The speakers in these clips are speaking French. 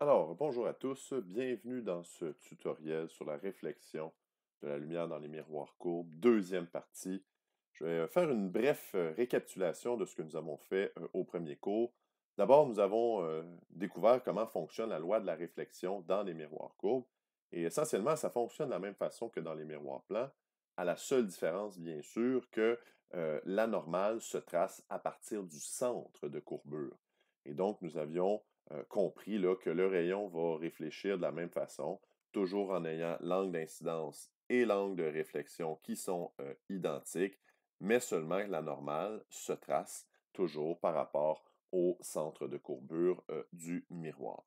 Alors, bonjour à tous, bienvenue dans ce tutoriel sur la réflexion de la lumière dans les miroirs courbes, deuxième partie. Je vais euh, faire une brève euh, récapitulation de ce que nous avons fait euh, au premier cours. D'abord, nous avons découvert comment fonctionne la loi de la réflexion dans les miroirs courbes. Et essentiellement, ça fonctionne de la même façon que dans les miroirs plans, à la seule différence, bien sûr, que la normale se trace à partir du centre de courbure. Et donc, nous avions euh, compris que le rayon va réfléchir de la même façon, toujours en ayant l'angle d'incidence et l'angle de réflexion qui sont euh, identiques, mais seulement la normale se trace toujours par rapport au centre de courbure euh, du miroir.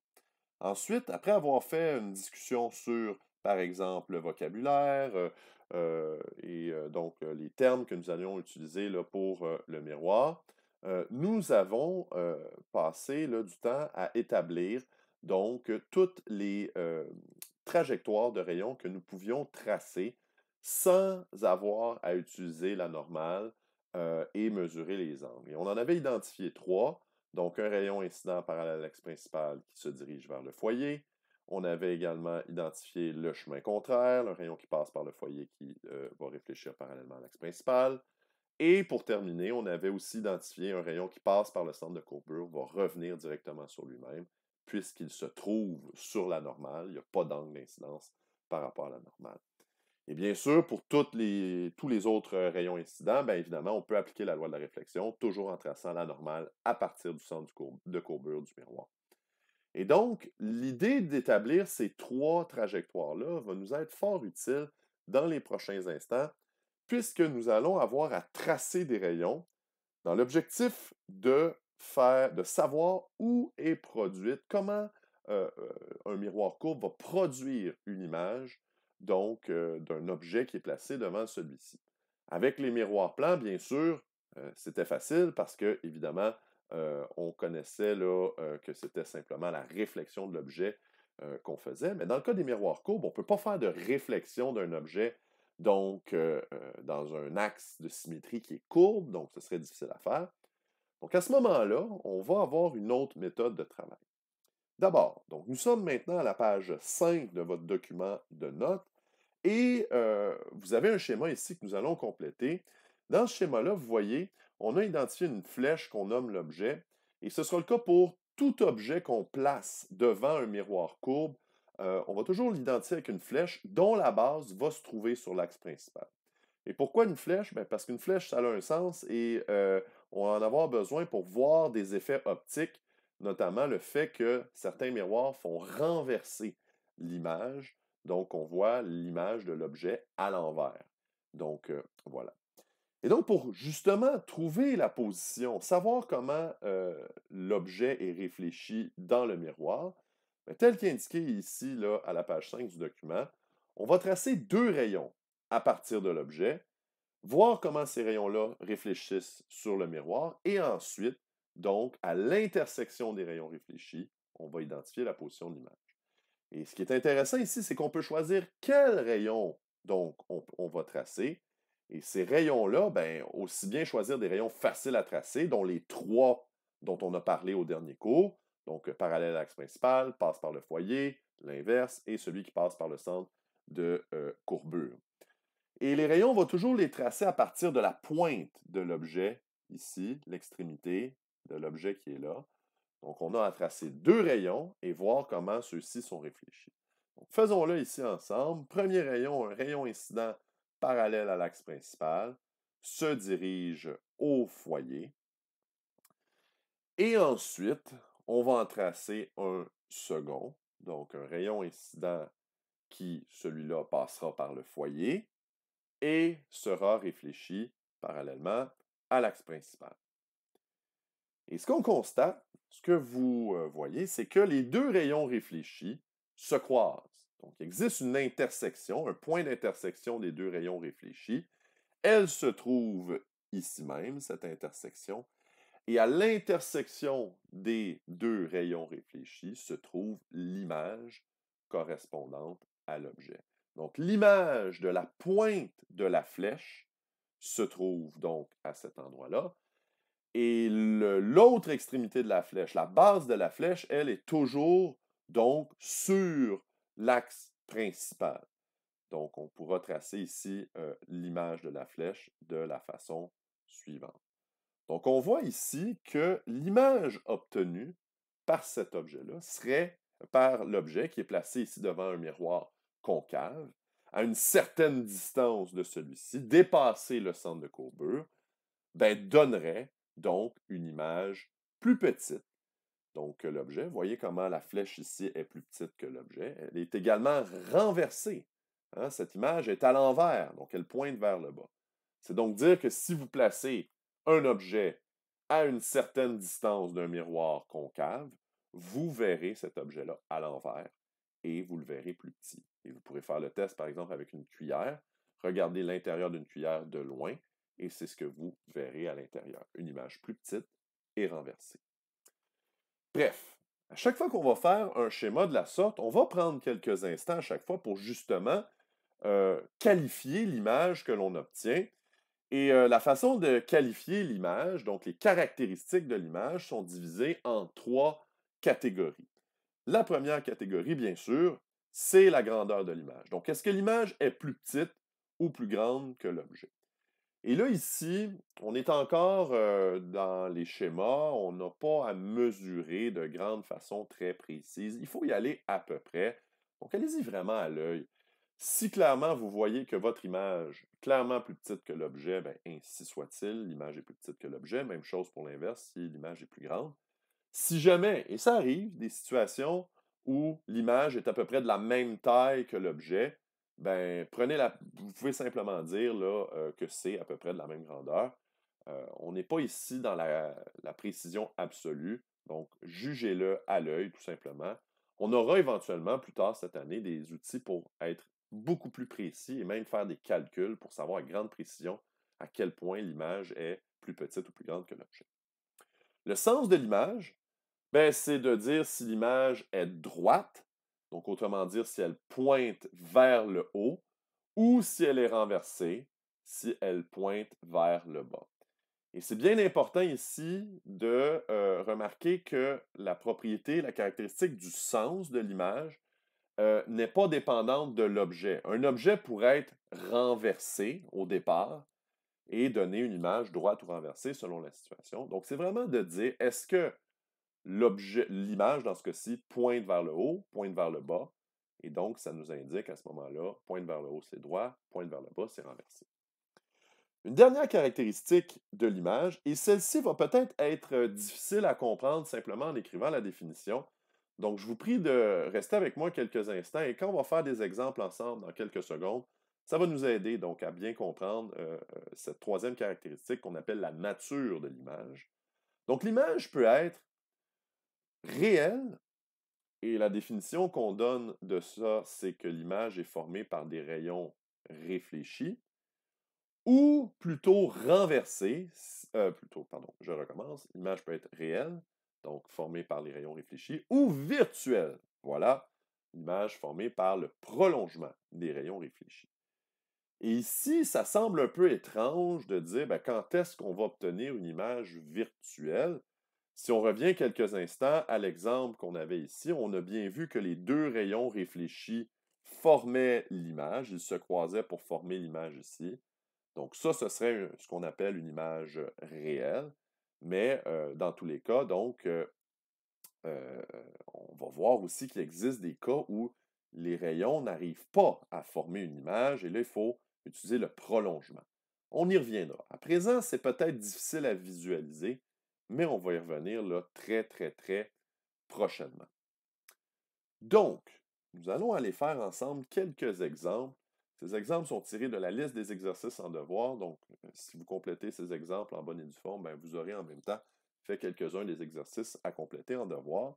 Ensuite, après avoir fait une discussion sur, par exemple, le vocabulaire et donc les termes que nous allions utiliser pour le miroir, euh, nous avons euh, passé du temps à établir donc euh, toutes les trajectoires de rayons que nous pouvions tracer sans avoir à utiliser la normale et mesurer les angles. on en avait identifié trois, donc un rayon incident parallèle à l'axe principal qui se dirige vers le foyer. On avait également identifié le chemin contraire, un rayon qui passe par le foyer qui va réfléchir parallèlement à l'axe principal. Et pour terminer, on avait aussi identifié un rayon qui passe par le centre de courbure, va revenir directement sur lui-même, puisqu'il se trouve sur la normale. Il n'y a pas d'angle d'incidence par rapport à la normale. Et bien sûr, pour tous les autres rayons incidents, bien évidemment, on peut appliquer la loi de la réflexion, toujours en traçant la normale à partir du centre de courbure du miroir. Et donc, l'idée d'établir ces trois trajectoires-là va nous être fort utile dans les prochains instants puisque nous allons avoir à tracer des rayons dans l'objectif de faire, de savoir où est produite, comment euh, euh, un miroir courbe va produire une image donc euh, d'un objet qui est placé devant celui-ci. Avec les miroirs plans, bien sûr, c'était facile parce que, évidemment, on connaissait là, que c'était simplement la réflexion de l'objet qu'on faisait. Mais dans le cas des miroirs courbes, on ne peut pas faire de réflexion d'un objet donc dans un axe de symétrie qui est courbe, donc ce serait difficile à faire. Donc à ce moment-là, on va avoir une autre méthode de travail. D'abord, donc nous sommes maintenant à la page 5 de votre document de notes et vous avez un schéma ici que nous allons compléter. Dans ce schéma-là, vous voyez, on a identifié une flèche qu'on nomme l'objet et ce sera le cas pour tout objet qu'on place devant un miroir courbe euh, on va toujours l'identifier avec une flèche dont la base va se trouver sur l'axe principal. Et pourquoi une flèche? Ben, parce qu'une flèche, ça a un sens et euh, on va en avoir besoin pour voir des effets optiques, notamment le fait que certains miroirs font renverser l'image. Donc, on voit l'image de l'objet à l'envers. Donc, euh, voilà. Et donc, pour justement trouver la position, savoir comment l'objet est réfléchi dans le miroir, mais tel qu'indiqué ici là, à la page 5 du document, on va tracer deux rayons à partir de l'objet, voir comment ces rayons-là réfléchissent sur le miroir et ensuite, donc, à l'intersection des rayons réfléchis, on va identifier la position de l'image. Et ce qui est intéressant ici, c'est qu'on peut choisir quels rayons, donc on, on va tracer. Et ces rayons-là, ben, aussi bien choisir des rayons faciles à tracer, dont les trois dont on a parlé au dernier cours, donc, euh, parallèle à l'axe principal, passe par le foyer, l'inverse, et celui qui passe par le centre de euh, courbure. Et les rayons, on va toujours les tracer à partir de la pointe de l'objet, ici, l'extrémité de l'objet qui est là. Donc, on a à tracer deux rayons et voir comment ceux-ci sont réfléchis. Faisons-le ici ensemble. Premier rayon, un rayon incident parallèle à l'axe principal, se dirige au foyer. Et ensuite, on va en tracer un second, donc un rayon incident qui, celui-là, passera par le foyer et sera réfléchi parallèlement à l'axe principal. Et ce qu'on constate, ce que vous euh, voyez, c'est que les deux rayons réfléchis se croisent. Donc, il existe une intersection, un point d'intersection des deux rayons réfléchis. Elle se trouve ici même, cette intersection, et à l'intersection des deux rayons réfléchis se trouve l'image correspondante à l'objet. Donc l'image de la pointe de la flèche se trouve donc à cet endroit-là. Et l'autre extrémité de la flèche, la base de la flèche, elle est toujours donc sur l'axe principal. Donc on pourra tracer ici euh, l'image de la flèche de la façon suivante. Donc, on voit ici que l'image obtenue par cet objet-là serait par l'objet qui est placé ici devant un miroir concave, à une certaine distance de celui-ci, dépasser le centre de courbure, ben, donnerait donc une image plus petite donc l'objet. Voyez comment la flèche ici est plus petite que l'objet. Elle est également renversée. Hein, cette image est à l'envers, donc elle pointe vers le bas. C'est donc dire que si vous placez un objet à une certaine distance d'un miroir concave, vous verrez cet objet-là à l'envers et vous le verrez plus petit. Et vous pourrez faire le test, par exemple, avec une cuillère. Regardez l'intérieur d'une cuillère de loin et c'est ce que vous verrez à l'intérieur. Une image plus petite et renversée. Bref, à chaque fois qu'on va faire un schéma de la sorte, on va prendre quelques instants à chaque fois pour justement euh, qualifier l'image que l'on obtient et euh, la façon de qualifier l'image, donc les caractéristiques de l'image, sont divisées en trois catégories. La première catégorie, bien sûr, c'est la grandeur de l'image. Donc, est-ce que l'image est plus petite ou plus grande que l'objet? Et là, ici, on est encore euh, dans les schémas, on n'a pas à mesurer de grande façon très précise. Il faut y aller à peu près. Donc, allez-y vraiment à l'œil. Si clairement vous voyez que votre image, est clairement plus petite que l'objet, ben, ainsi soit-il, l'image est plus petite que l'objet, même chose pour l'inverse, si l'image est plus grande. Si jamais, et ça arrive, des situations où l'image est à peu près de la même taille que l'objet, ben, prenez la, vous pouvez simplement dire là, euh, que c'est à peu près de la même grandeur. Euh, on n'est pas ici dans la, la précision absolue, donc jugez-le à l'œil tout simplement. On aura éventuellement plus tard cette année des outils pour être beaucoup plus précis et même faire des calculs pour savoir à grande précision à quel point l'image est plus petite ou plus grande que l'objet. Le sens de l'image, ben, c'est de dire si l'image est droite, donc autrement dire si elle pointe vers le haut, ou si elle est renversée, si elle pointe vers le bas. Et c'est bien important ici de euh, remarquer que la propriété, la caractéristique du sens de l'image, euh, n'est pas dépendante de l'objet. Un objet pourrait être renversé au départ et donner une image droite ou renversée selon la situation. Donc, c'est vraiment de dire, est-ce que l'image, dans ce cas-ci, pointe vers le haut, pointe vers le bas, et donc ça nous indique à ce moment-là, pointe vers le haut, c'est droit, pointe vers le bas, c'est renversé. Une dernière caractéristique de l'image, et celle-ci va peut-être être euh, difficile à comprendre simplement en écrivant la définition, donc, je vous prie de rester avec moi quelques instants et quand on va faire des exemples ensemble dans quelques secondes, ça va nous aider donc à bien comprendre euh, cette troisième caractéristique qu'on appelle la nature de l'image. Donc, l'image peut être réelle et la définition qu'on donne de ça, c'est que l'image est formée par des rayons réfléchis ou plutôt renversés, euh, plutôt, pardon, je recommence, l'image peut être réelle donc formé par les rayons réfléchis, ou virtuel. voilà, l'image formée par le prolongement des rayons réfléchis. Et ici, ça semble un peu étrange de dire ben, quand est-ce qu'on va obtenir une image virtuelle. Si on revient quelques instants à l'exemple qu'on avait ici, on a bien vu que les deux rayons réfléchis formaient l'image, ils se croisaient pour former l'image ici. Donc ça, ce serait ce qu'on appelle une image réelle. Mais dans tous les cas, donc, on va voir aussi qu'il existe des cas où les rayons n'arrivent pas à former une image et là, il faut utiliser le prolongement. On y reviendra. À présent, c'est peut-être difficile à visualiser, mais on va y revenir là, très, très, très prochainement. Donc, nous allons aller faire ensemble quelques exemples ces exemples sont tirés de la liste des exercices en devoir, donc euh, si vous complétez ces exemples en bonne et due forme, ben, vous aurez en même temps fait quelques-uns des exercices à compléter en devoir.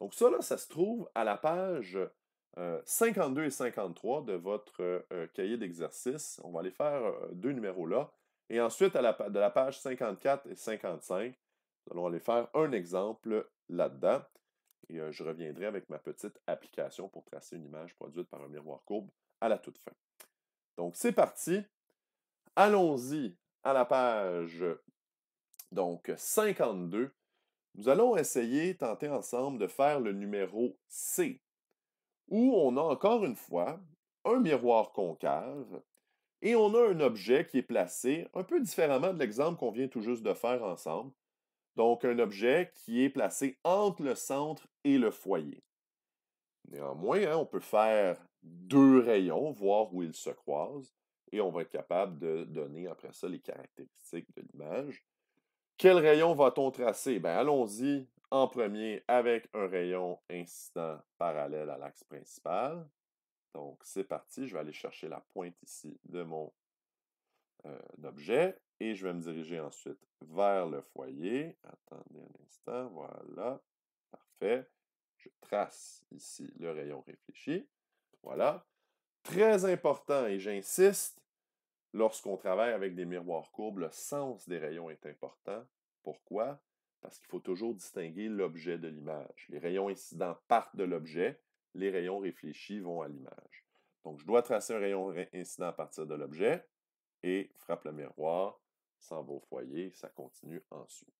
Donc ça, là, ça se trouve à la page 52 euh, et 53 de votre euh, cahier d'exercices. On va aller faire deux numéros là. Et ensuite, à la, de la page 54 et 55, nous allons aller faire un exemple là-dedans. Et je reviendrai avec ma petite application pour tracer une image produite par un miroir courbe à la toute fin. Donc, c'est parti. Allons-y à la page euh, donc 52. Nous allons essayer, tenter ensemble de faire le numéro C, où on a encore une fois un miroir concave et on a un objet qui est placé un peu différemment de l'exemple qu'on vient tout juste de faire ensemble. Donc, un objet qui est placé entre le centre et le foyer. Néanmoins, hein, on peut faire deux rayons, voir où ils se croisent, et on va être capable de donner après ça les caractéristiques de l'image. Quel rayon va-t-on tracer? Ben, allons-y en premier avec un rayon incident parallèle à l'axe principal. Donc, c'est parti. Je vais aller chercher la pointe ici de mon euh, objet et je vais me diriger ensuite vers le foyer. Attendez un instant. Voilà. Parfait. Je trace ici le rayon réfléchi. Voilà. Très important, et j'insiste, lorsqu'on travaille avec des miroirs courbes, le sens des rayons est important. Pourquoi? Parce qu'il faut toujours distinguer l'objet de l'image. Les rayons incidents partent de l'objet, les rayons réfléchis vont à l'image. Donc, je dois tracer un rayon incident à partir de l'objet et frappe le miroir, s'en va au foyer, ça continue ensuite.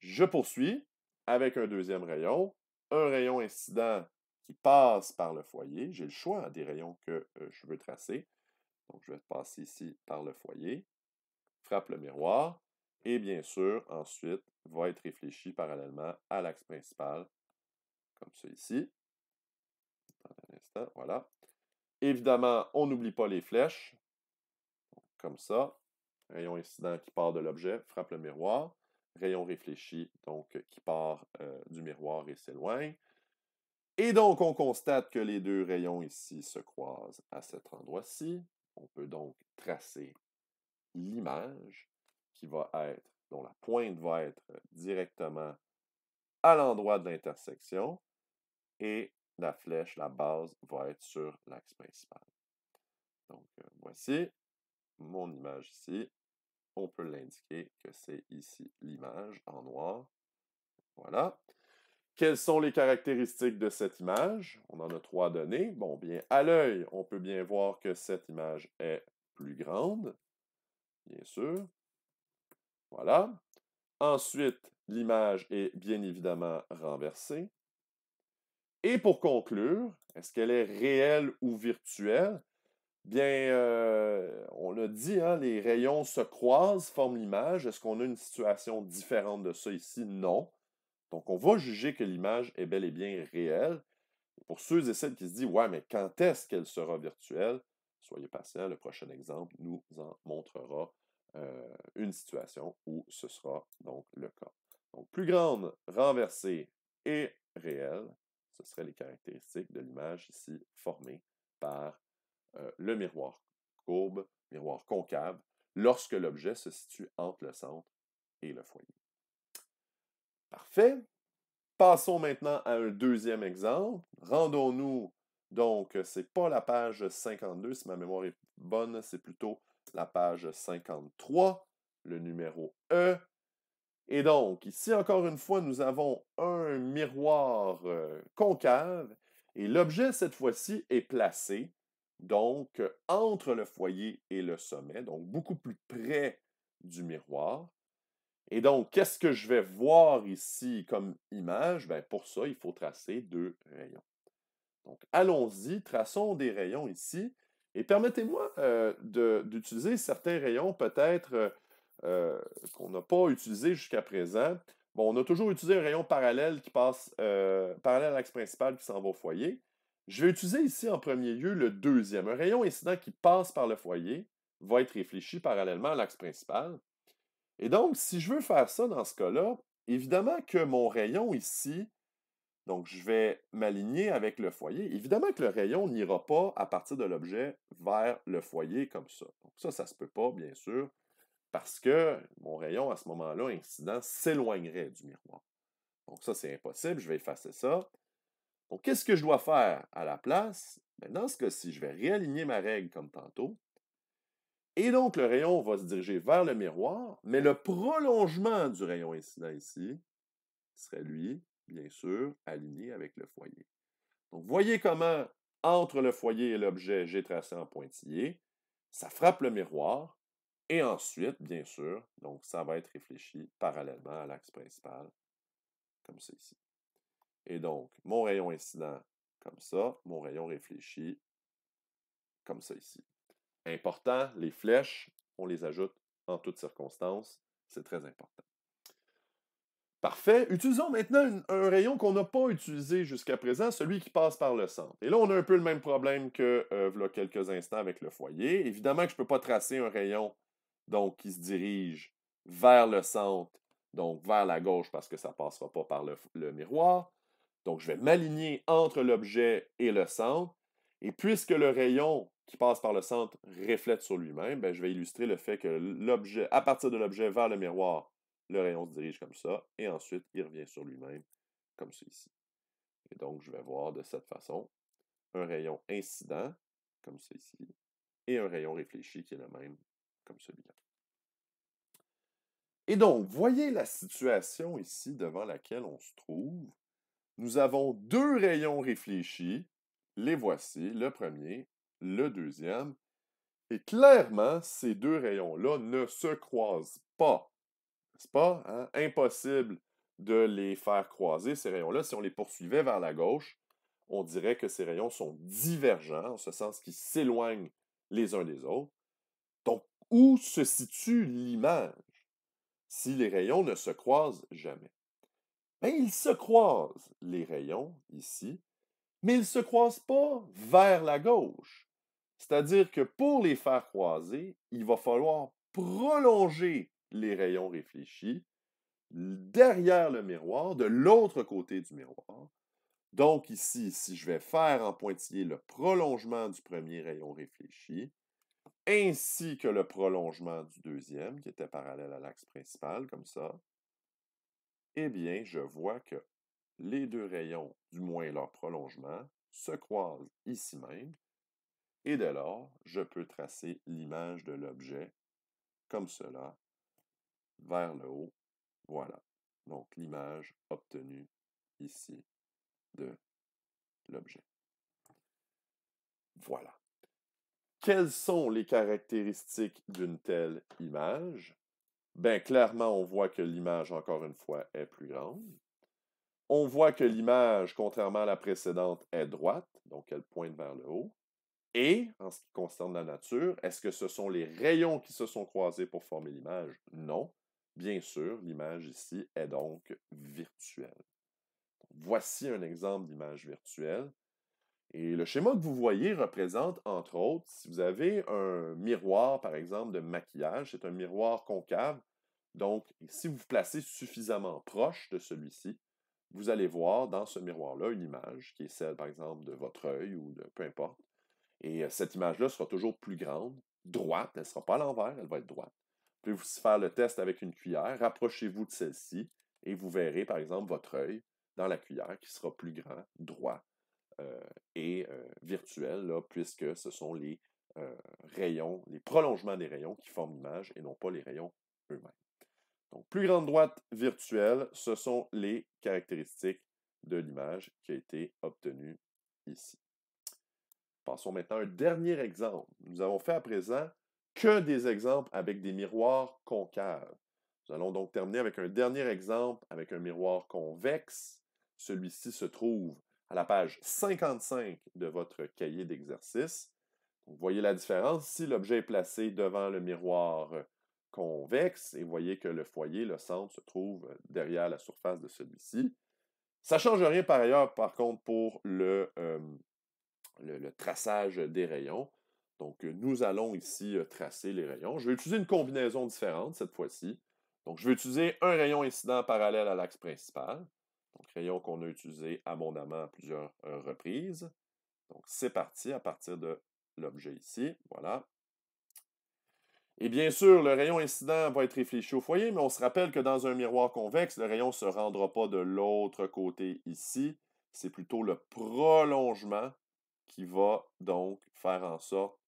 Je poursuis avec un deuxième rayon, un rayon incident qui passe par le foyer. J'ai le choix des rayons que je veux tracer. Donc, je vais passer ici par le foyer, frappe le miroir, et bien sûr, ensuite, va être réfléchi parallèlement à l'axe principal, comme ceci, ici. Un voilà. Évidemment, on n'oublie pas les flèches, comme ça. Rayon incident qui part de l'objet, frappe le miroir rayon réfléchi, donc qui part du miroir et s'éloigne. Et donc, on constate que les deux rayons ici se croisent à cet endroit-ci. On peut donc tracer l'image qui va être, dont la pointe va être directement à l'endroit de l'intersection et la flèche, la base, va être sur l'axe principal. Donc, euh, voici mon image ici. On peut l'indiquer que c'est ici l'image en noir. Voilà. Quelles sont les caractéristiques de cette image? On en a trois données. Bon, bien, à l'œil, on peut bien voir que cette image est plus grande, bien sûr. Voilà. Ensuite, l'image est bien évidemment renversée. Et pour conclure, est-ce qu'elle est réelle ou virtuelle? Bien, euh, on a dit, hein, les rayons se croisent, forment l'image. Est-ce qu'on a une situation différente de ça ici? Non. Donc, on va juger que l'image est bel et bien réelle. Pour ceux et celles qui se disent, ouais, mais quand est-ce qu'elle sera virtuelle? Soyez patients, le prochain exemple nous en montrera une situation où ce sera donc le cas. Donc, plus grande, renversée et réelle, ce seraient les caractéristiques de l'image ici formée par le miroir courbe, miroir concave, lorsque l'objet se situe entre le centre et le foyer. Parfait. Passons maintenant à un deuxième exemple. Rendons-nous donc, euh, c'est pas la page 52, si ma mémoire est bonne, c'est plutôt la page 53, le numéro E. Et donc, ici encore une fois, nous avons un miroir euh, concave et l'objet cette fois-ci est placé donc euh, entre le foyer et le sommet, donc beaucoup plus près du miroir. Et donc, qu'est-ce que je vais voir ici comme image? Bien, pour ça, il faut tracer deux rayons. Donc, allons-y, traçons des rayons ici. Et permettez-moi euh, d'utiliser certains rayons peut-être euh, euh, qu'on n'a pas utilisés jusqu'à présent. Bon, on a toujours utilisé un rayon parallèle qui passe parallèle à l'axe principal qui s'en va au foyer. Je vais utiliser ici en premier lieu le deuxième. Un rayon incident qui passe par le foyer va être réfléchi parallèlement à l'axe principal. Et donc, si je veux faire ça dans ce cas-là, évidemment que mon rayon ici, donc je vais m'aligner avec le foyer. Évidemment que le rayon n'ira pas à partir de l'objet vers le foyer comme ça. Donc ça, ça ne se peut pas, bien sûr, parce que mon rayon, à ce moment-là, incident, s'éloignerait du miroir. Donc ça, c'est impossible, je vais effacer ça. Donc qu'est-ce que je dois faire à la place? Maintenant, dans ce cas-ci, je vais réaligner ma règle comme tantôt. Et donc, le rayon va se diriger vers le miroir, mais le prolongement du rayon incident ici serait, lui, bien sûr, aligné avec le foyer. Donc, voyez comment, entre le foyer et l'objet, j'ai tracé en pointillé, ça frappe le miroir, et ensuite, bien sûr, donc ça va être réfléchi parallèlement à l'axe principal, comme ça ici. Et donc, mon rayon incident, comme ça, mon rayon réfléchi, comme ça ici. Important, les flèches, on les ajoute en toutes circonstances. C'est très important. Parfait. Utilisons maintenant un rayon qu'on n'a pas utilisé jusqu'à présent, celui qui passe par le centre. Et là, on a un peu le même problème que euh, quelques instants avec le foyer. Évidemment que je ne peux pas tracer un rayon donc, qui se dirige vers le centre, donc vers la gauche, parce que ça ne passera pas par le miroir. Donc, je vais m'aligner entre l'objet et le centre. Et puisque le rayon qui passe par le centre reflète sur lui-même, ben, je vais illustrer le fait que l'objet, à partir de l'objet vers le miroir, le rayon se dirige comme ça, et ensuite il revient sur lui-même, comme ceci. Et donc je vais voir de cette façon un rayon incident, comme ceci, et un rayon réfléchi qui est le même, comme celui-là. Et donc, voyez la situation ici devant laquelle on se trouve. Nous avons deux rayons réfléchis les voici, le premier, le deuxième. Et clairement, ces deux rayons-là ne se croisent pas. N'est-ce pas? Hein? Impossible de les faire croiser, ces rayons-là. Si on les poursuivait vers la gauche, on dirait que ces rayons sont divergents, en ce sens qu'ils s'éloignent les uns des autres. Donc, où se situe l'image si les rayons ne se croisent jamais? Ben, ils se croisent, les rayons, ici, mais ils ne se croisent pas vers la gauche. C'est-à-dire que pour les faire croiser, il va falloir prolonger les rayons réfléchis derrière le miroir, de l'autre côté du miroir. Donc ici, si je vais faire en pointillé le prolongement du premier rayon réfléchi, ainsi que le prolongement du deuxième, qui était parallèle à l'axe principal, comme ça, eh bien, je vois que les deux rayons, du moins leur prolongement, se croisent ici même, et dès lors, je peux tracer l'image de l'objet comme cela, vers le haut. Voilà. Donc l'image obtenue ici de l'objet. Voilà. Quelles sont les caractéristiques d'une telle image? Bien, clairement, on voit que l'image, encore une fois, est plus grande. On voit que l'image, contrairement à la précédente, est droite, donc elle pointe vers le haut. Et, en ce qui concerne la nature, est-ce que ce sont les rayons qui se sont croisés pour former l'image? Non. Bien sûr, l'image ici est donc virtuelle. Voici un exemple d'image virtuelle. Et le schéma que vous voyez représente, entre autres, si vous avez un miroir, par exemple, de maquillage, c'est un miroir concave. Donc, si vous vous placez suffisamment proche de celui-ci, vous allez voir dans ce miroir-là une image qui est celle, par exemple, de votre œil ou de peu importe. Et euh, cette image-là sera toujours plus grande, droite, elle ne sera pas à l'envers, elle va être droite. Vous pouvez faire le test avec une cuillère, rapprochez-vous de celle-ci et vous verrez, par exemple, votre œil dans la cuillère qui sera plus grand, droit euh, et euh, virtuel, puisque ce sont les rayons, les prolongements des rayons qui forment l'image et non pas les rayons eux-mêmes. Donc, plus grande droite virtuelle, ce sont les caractéristiques de l'image qui a été obtenue ici. Passons maintenant à un dernier exemple. Nous avons fait à présent que des exemples avec des miroirs concaves. Nous allons donc terminer avec un dernier exemple avec un miroir convexe. Celui-ci se trouve à la page 55 de votre cahier d'exercice. Vous voyez la différence. Si l'objet est placé devant le miroir convexe, et vous voyez que le foyer, le centre, se trouve euh, derrière la surface de celui-ci. Ça ne change rien par ailleurs, par contre, pour le, le, le, traçage des rayons. Donc, euh, nous allons ici euh, tracer les rayons. Je vais utiliser une combinaison différente cette fois-ci. Donc, je vais utiliser un rayon incident parallèle à l'axe principal. Donc, rayon qu'on a utilisé abondamment à plusieurs reprises. Donc, c'est parti à partir de l'objet ici. Voilà. Et bien sûr, le rayon incident va être réfléchi au foyer, mais on se rappelle que dans un miroir convexe, le rayon ne se rendra pas de l'autre côté ici. C'est plutôt le prolongement qui va donc faire en sorte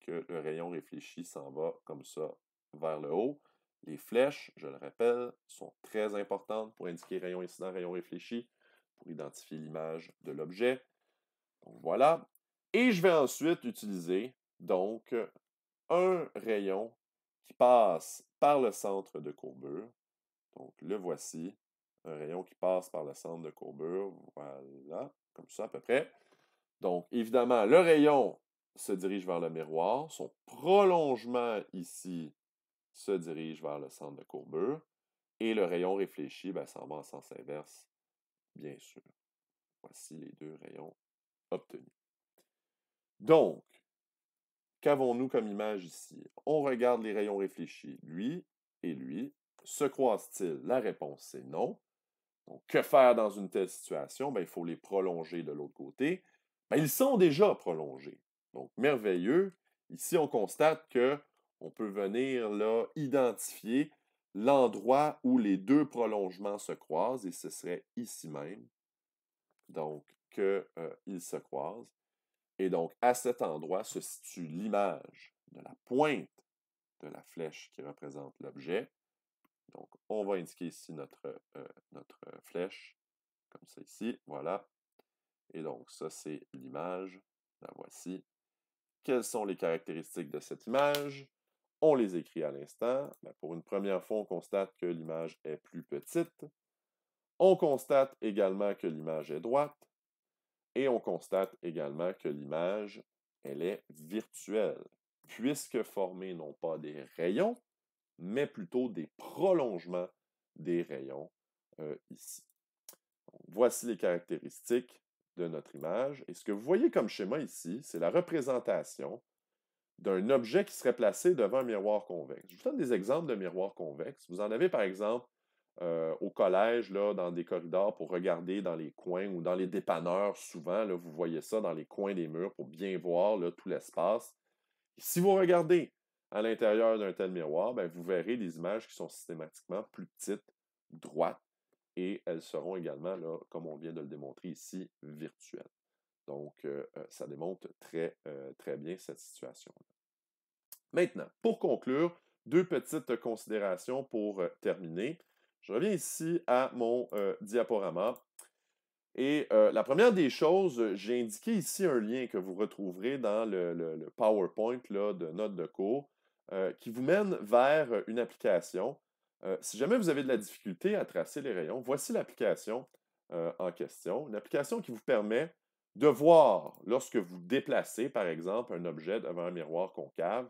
que le rayon réfléchi s'en va comme ça vers le haut. Les flèches, je le rappelle, sont très importantes pour indiquer rayon incident, rayon réfléchi, pour identifier l'image de l'objet. voilà. Et je vais ensuite utiliser donc un rayon qui passe par le centre de courbure. Donc, le voici, un rayon qui passe par le centre de courbure. Voilà, comme ça à peu près. Donc, évidemment, le rayon se dirige vers le miroir. Son prolongement ici se dirige vers le centre de courbure. Et le rayon réfléchi ben, s'en va en sens inverse, bien sûr. Voici les deux rayons obtenus. Donc, Qu'avons-nous comme image ici? On regarde les rayons réfléchis, lui et lui. Se croisent-ils? La réponse est non. que faire dans une telle situation? Ben, il faut les prolonger de l'autre côté. Ben, ils sont déjà prolongés. Donc, merveilleux. Ici, on constate qu'on peut venir là, identifier l'endroit où les deux prolongements se croisent, et ce serait ici même. Donc, qu'ils euh, se croisent. Et donc, à cet endroit se situe l'image de la pointe de la flèche qui représente l'objet. Donc, on va indiquer ici notre, euh, notre euh, flèche, comme ça ici, voilà. Et donc, ça, c'est l'image, la voici. Quelles sont les caractéristiques de cette image? On les écrit à l'instant. Ben, pour une première fois, on constate que l'image est plus petite. On constate également que l'image est droite. Et on constate également que l'image, elle est virtuelle, puisque formée non pas des rayons, mais plutôt des prolongements des rayons euh, ici. voici les caractéristiques de notre image. Et ce que vous voyez comme schéma ici, c'est la représentation d'un objet qui serait placé devant un miroir convexe. Je vous donne des exemples de miroirs convexes. Vous en avez par exemple euh, au collège, dans des corridors pour regarder dans les coins ou dans les dépanneurs, souvent, vous voyez ça dans les coins des murs pour bien voir tout l'espace. Si vous regardez à l'intérieur d'un tel miroir, ben, vous verrez des images qui sont systématiquement plus petites, droites, et elles seront également, là, comme on vient de le démontrer ici, virtuelles. Donc, euh, euh, ça démontre très, très bien cette situation. -là. Maintenant, pour conclure, deux petites considérations pour terminer. Je reviens ici à mon euh, diaporama. Et euh, la première des choses, euh, j'ai indiqué ici un lien que vous retrouverez dans le, PowerPoint là, de notes de cours qui vous mène vers une application. si jamais vous avez de la difficulté à tracer les rayons, voici l'application en question. Une application qui vous permet de voir, lorsque vous déplacez, par exemple, un objet devant un miroir concave,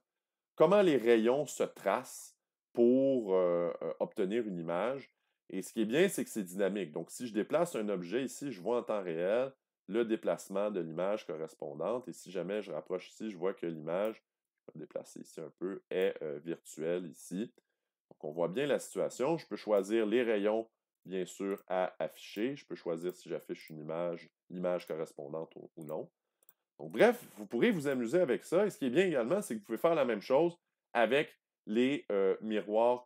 comment les rayons se tracent pour euh, euh, obtenir une image. Et ce qui est bien, c'est que c'est dynamique. Donc, si je déplace un objet ici, je vois en temps réel le déplacement de l'image correspondante. Et si jamais je rapproche ici, je vois que l'image, je vais déplacer ici un peu, est euh, virtuelle ici. Donc, on voit bien la situation. Je peux choisir les rayons, bien sûr, à afficher. Je peux choisir si j'affiche une image, l'image correspondante ou non. Donc, bref, vous pourrez vous amuser avec ça. Et ce qui est bien également, c'est que vous pouvez faire la même chose avec les miroirs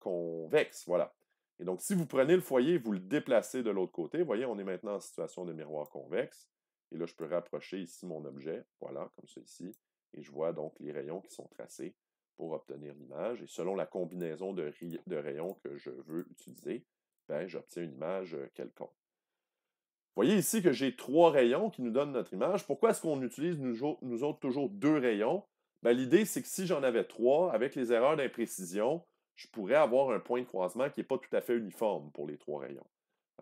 convexes. Voilà. Et donc, si vous prenez le foyer et vous le déplacez de l'autre côté, vous voyez, on est maintenant en situation de miroir convexe. Et là, je peux rapprocher ici mon objet, voilà, comme ceci. Et je vois donc les rayons qui sont tracés pour obtenir l'image. Et selon la combinaison de, rayons que je veux utiliser, ben, j'obtiens une image quelconque. Vous voyez ici que j'ai trois rayons qui nous donnent notre image. Pourquoi est-ce qu'on utilise nous, autres toujours deux rayons? Ben, l'idée, c'est que si j'en avais trois, avec les erreurs d'imprécision, je pourrais avoir un point de croisement qui n'est pas tout à fait uniforme pour les trois rayons.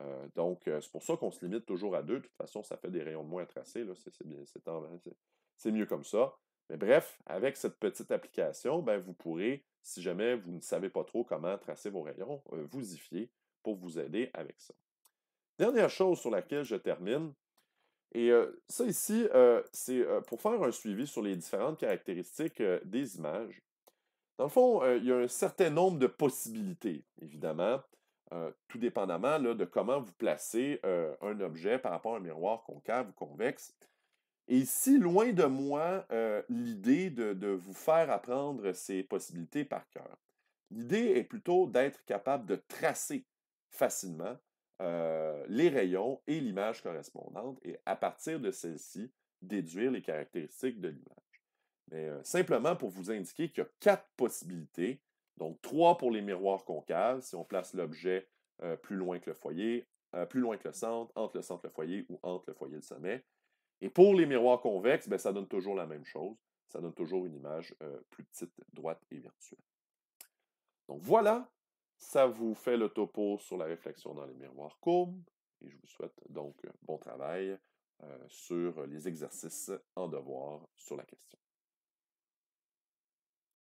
Euh, donc, euh, c'est pour ça qu'on se limite toujours à deux. De toute façon, ça fait des rayons de moins à tracer. Hein, c'est mieux comme ça. Mais bref, avec cette petite application, ben, vous pourrez, si jamais vous ne savez pas trop comment tracer vos rayons, euh, vous y fier pour vous aider avec ça. Dernière chose sur laquelle je termine, et ça ici, c'est pour faire un suivi sur les différentes caractéristiques des images. Dans le fond, il y a un certain nombre de possibilités, évidemment, tout dépendamment de comment vous placez un objet par rapport à un miroir concave ou convexe. Et ici, loin de moi l'idée de vous faire apprendre ces possibilités par cœur. L'idée est plutôt d'être capable de tracer facilement euh, les rayons et l'image correspondante et à partir de celle-ci, déduire les caractéristiques de l'image. Mais euh, simplement pour vous indiquer qu'il y a quatre possibilités, donc trois pour les miroirs concaves, si on place l'objet euh, plus loin que le foyer, plus loin que le centre, entre le centre et le foyer ou entre le foyer et le sommet. Et pour les miroirs convexes, ben, ça donne toujours la même chose, ça donne toujours une image plus petite, droite et virtuelle. Donc voilà ça vous fait le topo sur la réflexion dans les miroirs courbes. Et je vous souhaite donc euh, bon travail euh, sur les exercices en devoir sur la question.